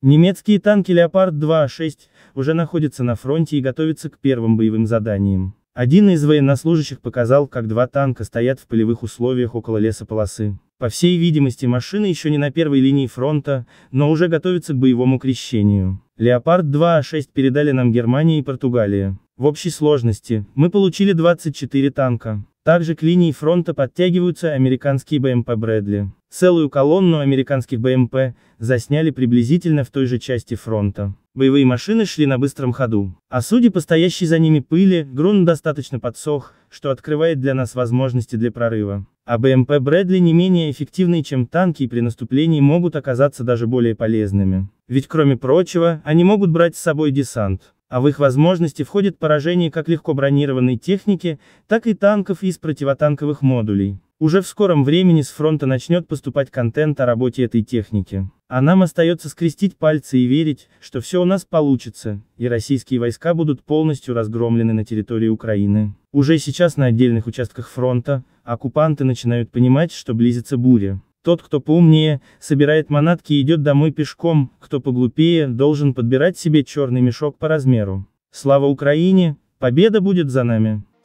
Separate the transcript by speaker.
Speaker 1: Немецкие танки «Леопард-2А6» уже находятся на фронте и готовятся к первым боевым заданиям. Один из военнослужащих показал, как два танка стоят в полевых условиях около лесополосы. По всей видимости машины еще не на первой линии фронта, но уже готовятся к боевому крещению. «Леопард-2А6» передали нам Германия и Португалия. В общей сложности, мы получили 24 танка. Также к линии фронта подтягиваются американские БМП «Брэдли». Целую колонну американских БМП засняли приблизительно в той же части фронта. Боевые машины шли на быстром ходу. А судя по стоящей за ними пыли, грунт достаточно подсох, что открывает для нас возможности для прорыва. А БМП Брэдли не менее эффективны, чем танки и при наступлении могут оказаться даже более полезными. Ведь кроме прочего, они могут брать с собой десант. А в их возможности входит поражение как легко бронированной техники, так и танков из противотанковых модулей. Уже в скором времени с фронта начнет поступать контент о работе этой техники. А нам остается скрестить пальцы и верить, что все у нас получится, и российские войска будут полностью разгромлены на территории Украины. Уже сейчас на отдельных участках фронта, оккупанты начинают понимать, что близится буря. Тот, кто поумнее, собирает манатки и идет домой пешком, кто поглупее, должен подбирать себе черный мешок по размеру. Слава Украине, победа будет за нами!